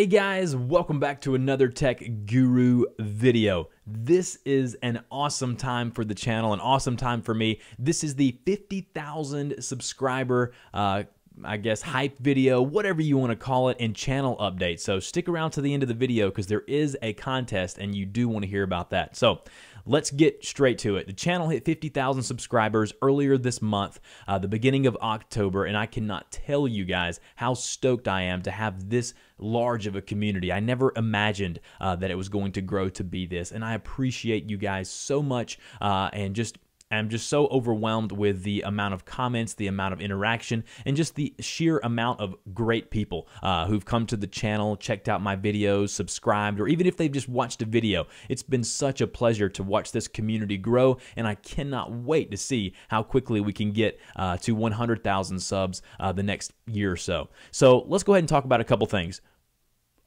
Hey guys, welcome back to another Tech Guru video. This is an awesome time for the channel, an awesome time for me. This is the 50,000 subscriber uh, I guess, hype video, whatever you want to call it, and channel update. So stick around to the end of the video because there is a contest and you do want to hear about that. So let's get straight to it. The channel hit 50,000 subscribers earlier this month, uh, the beginning of October, and I cannot tell you guys how stoked I am to have this large of a community. I never imagined uh, that it was going to grow to be this, and I appreciate you guys so much uh, and just I'm just so overwhelmed with the amount of comments, the amount of interaction, and just the sheer amount of great people uh, who've come to the channel, checked out my videos, subscribed, or even if they've just watched a video. It's been such a pleasure to watch this community grow, and I cannot wait to see how quickly we can get uh, to 100,000 subs uh, the next year or so. So let's go ahead and talk about a couple things.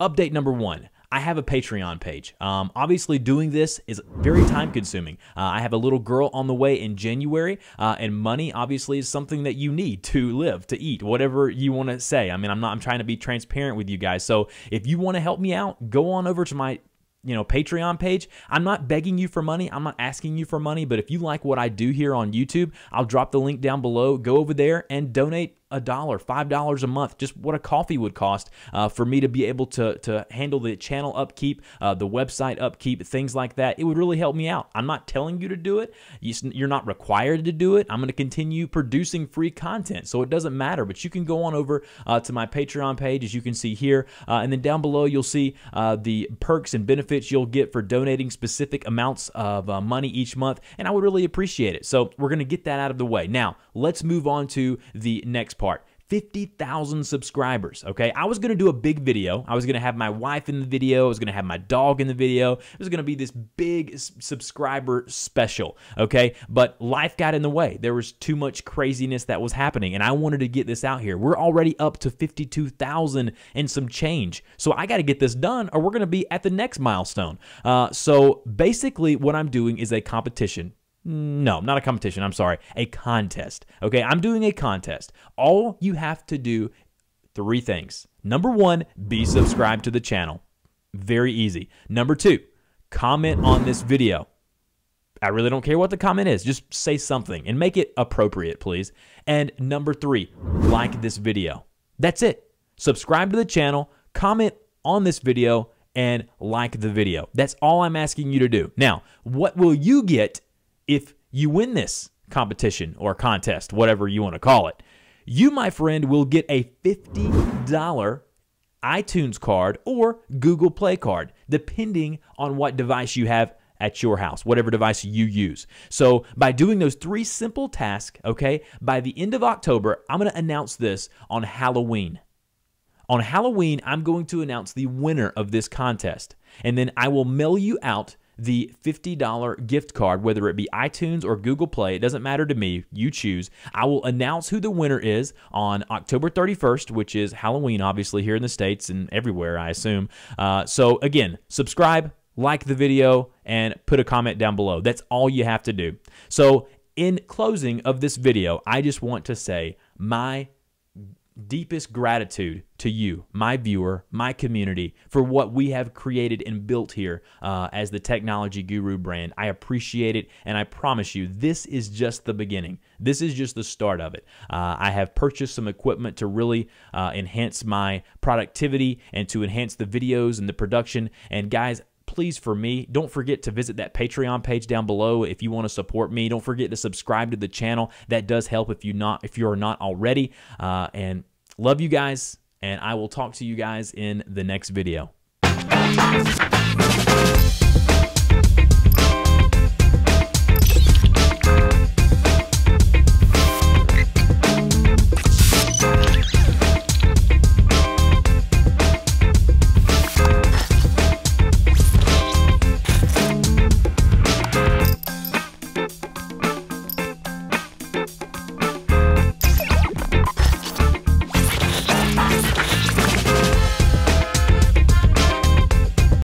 Update number one. I have a Patreon page. Um, obviously, doing this is very time consuming. Uh, I have a little girl on the way in January, uh, and money obviously is something that you need to live, to eat, whatever you want to say. I mean, I'm not. I'm trying to be transparent with you guys. So if you want to help me out, go on over to my you know patreon page i'm not begging you for money i'm not asking you for money but if you like what i do here on youtube i'll drop the link down below go over there and donate a dollar, five dollars a month, just what a coffee would cost uh, for me to be able to to handle the channel upkeep, uh, the website upkeep, things like that. It would really help me out. I'm not telling you to do it. You're not required to do it. I'm going to continue producing free content, so it doesn't matter. But you can go on over uh, to my Patreon page, as you can see here, uh, and then down below you'll see uh, the perks and benefits you'll get for donating specific amounts of uh, money each month, and I would really appreciate it. So we're going to get that out of the way. Now let's move on to the next part part. 50,000 subscribers, okay? I was gonna do a big video. I was gonna have my wife in the video. I was gonna have my dog in the video. It was gonna be this big subscriber special, okay? But life got in the way. There was too much craziness that was happening, and I wanted to get this out here. We're already up to 52,000 and some change. So I gotta get this done, or we're gonna be at the next milestone. Uh, so basically, what I'm doing is a competition no, not a competition. I'm sorry. A contest. Okay, I'm doing a contest. All you have to do three things. Number 1, be subscribed to the channel. Very easy. Number 2, comment on this video. I really don't care what the comment is. Just say something and make it appropriate, please. And number 3, like this video. That's it. Subscribe to the channel, comment on this video and like the video. That's all I'm asking you to do. Now, what will you get if you win this competition or contest, whatever you want to call it, you, my friend, will get a $50 iTunes card or Google Play card, depending on what device you have at your house, whatever device you use. So, by doing those three simple tasks, okay, by the end of October, I'm going to announce this on Halloween. On Halloween, I'm going to announce the winner of this contest, and then I will mail you out the $50 gift card, whether it be iTunes or Google Play. It doesn't matter to me. You choose. I will announce who the winner is on October 31st, which is Halloween, obviously, here in the States and everywhere, I assume. Uh, so, again, subscribe, like the video, and put a comment down below. That's all you have to do. So, in closing of this video, I just want to say my deepest gratitude to you, my viewer, my community, for what we have created and built here uh, as the Technology Guru brand. I appreciate it, and I promise you, this is just the beginning. This is just the start of it. Uh, I have purchased some equipment to really uh, enhance my productivity and to enhance the videos and the production. And guys, please, for me, don't forget to visit that Patreon page down below if you want to support me. Don't forget to subscribe to the channel. That does help if you not if you are not already. Uh, and love you guys, and I will talk to you guys in the next video.